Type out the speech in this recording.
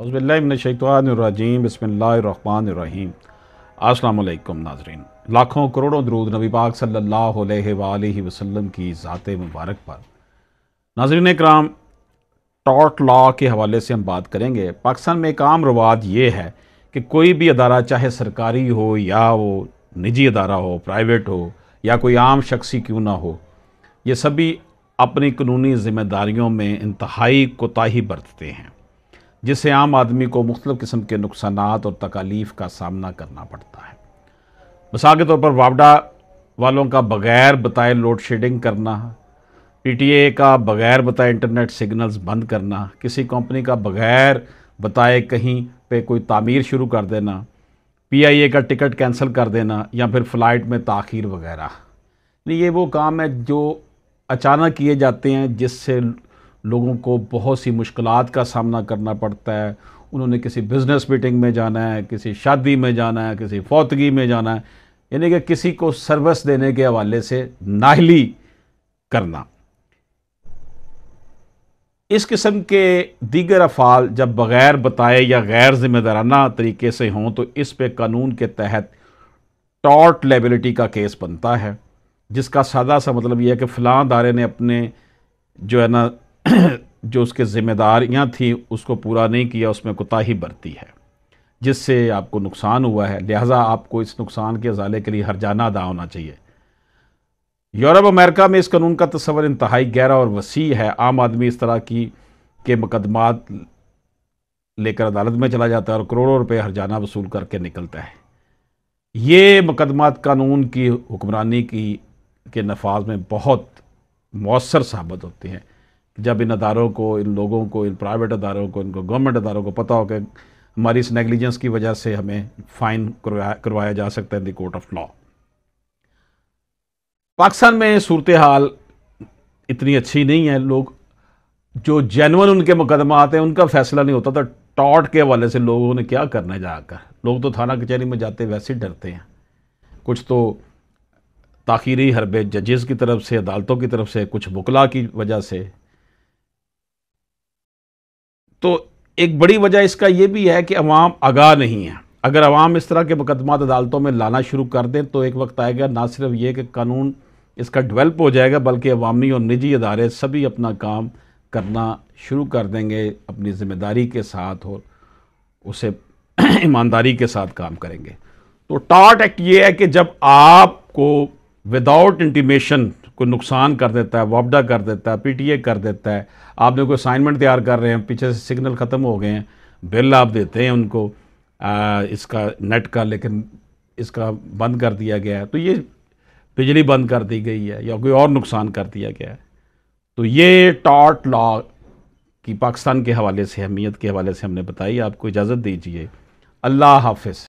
अज़बिल्लाशतवानरजीम बसमीम अस्सलाम नाजरीन लाखों करोड़ों दरूद नबी पाक सल्लल्लाहु अलैहि वसल्लम की ज़ात मुबारक पर नाजरीन कराम टॉट लॉ के हवाले से हम बात करेंगे पाकिस्तान में एक आम रवाज ये है कि कोई भी अदारा चाहे सरकारी हो या वो निजी अदारा हो प्राइवेट हो या कोई आम शख्सी क्यों ना हो ये सभी अपनी कानूनी ज़िम्मेदारियों में इंतहाई कोताही बरतते हैं जिससे आम आदमी को मुख्तलिफ़ किस्म के नुकसान और तकालीफ का सामना करना पड़ता है मिसाल के तौर पर वावडा वालों का बगैर बताए लोड शेडिंग करना पी टी ए का बगैर बताए इंटरनेट सिग्नल्स बंद करना किसी कंपनी का बगैर बताए कहीं पे कोई तामीर शुरू कर देना पी आई ए का टिकट कैंसिल कर देना या फिर फ़्लाइट में तखिर वगैरह ये वो काम है जो अचानक किए जाते हैं जिससे लोगों को बहुत सी मुश्किल का सामना करना पड़ता है उन्होंने किसी बिज़नेस मीटिंग में जाना है किसी शादी में जाना है किसी फौतगी में जाना है यानी कि किसी को सर्विस देने के हवाले से नाहली करना इस किस्म के दीगर अफ़ाल जब बग़ैर बताए या गैर ज़िम्मेदाराना तरीके से हों तो इस पर कानून के तहत टॉर्ट लेबिलिटी का केस बनता है जिसका सादा सा मतलब यह है कि फ़लां दारे ने अपने जो है ना जो उसके ज़िम्मेदारियाँ थी उसको पूरा नहीं किया उसमें कोताही बरती है जिससे आपको नुकसान हुआ है लिहाजा आपको इस नुकसान के अजाले के लिए हर जाना अदा होना चाहिए यूरोप अमेरिका में इस कानून का तस्वर इंतहाई गहरा और वसी है आम आदमी इस तरह की के मुकदमात लेकर अदालत में चला जाता है और करोड़ों रुपये हर जाना वसूल करके निकलता है ये मुकदमात कानून की हुक्मरानी की के नफाज में बहुत मौसर साबित होते हैं जब इन अदारों को इन लोगों को इन प्राइवेट अदारों को इनको गवर्नमेंट अदारों को पता हो कि हमारी इस नेग्लिजेंस की वजह से हमें फ़ाइन करवाया करवाया जा सकता है in the court of law Pakistan में सूरत हाल इतनी अच्छी नहीं है लोग जो जैनवन उनके मुकदमा आते हैं उनका फैसला नहीं होता था टॉट के हवाले से लोगों ने क्या करना है जाकर लोग तो थाना कचहरी में जाते वैसे डरते हैं कुछ तो ताखीरी हरबे जजेस की तरफ से अदालतों की तरफ से कुछ बुकला की वजह से तो एक बड़ी वजह इसका यह भी है कि अवाम आगाह नहीं है अगर अवाम इस तरह के मुकदमा अदालतों में लाना शुरू कर दें तो एक वक्त आएगा ना सिर्फ ये कि कानून इसका डेवलप हो जाएगा बल्कि अवामी और निजी अदारे सभी अपना काम करना शुरू कर देंगे अपनी ज़िम्मेदारी के साथ और उसे ईमानदारी के साथ काम करेंगे तो टाट एक्ट ये है कि जब आपको विदाउट इंटीमेशन कोई नुकसान कर देता है वापडा कर देता है पीटीए कर देता है आपने कोई असाइनमेंट तैयार कर रहे हैं पीछे से सिग्नल ख़त्म हो गए हैं बिल आप देते हैं उनको आ, इसका नेट का लेकिन इसका बंद कर दिया गया है तो ये बिजली बंद कर दी गई है या कोई और नुकसान कर दिया गया है तो ये टॉट लॉ की पाकिस्तान के हवाले से अहमियत के हवाले से हमने बताई आपको इजाज़त दीजिए अल्लाह हाफिज़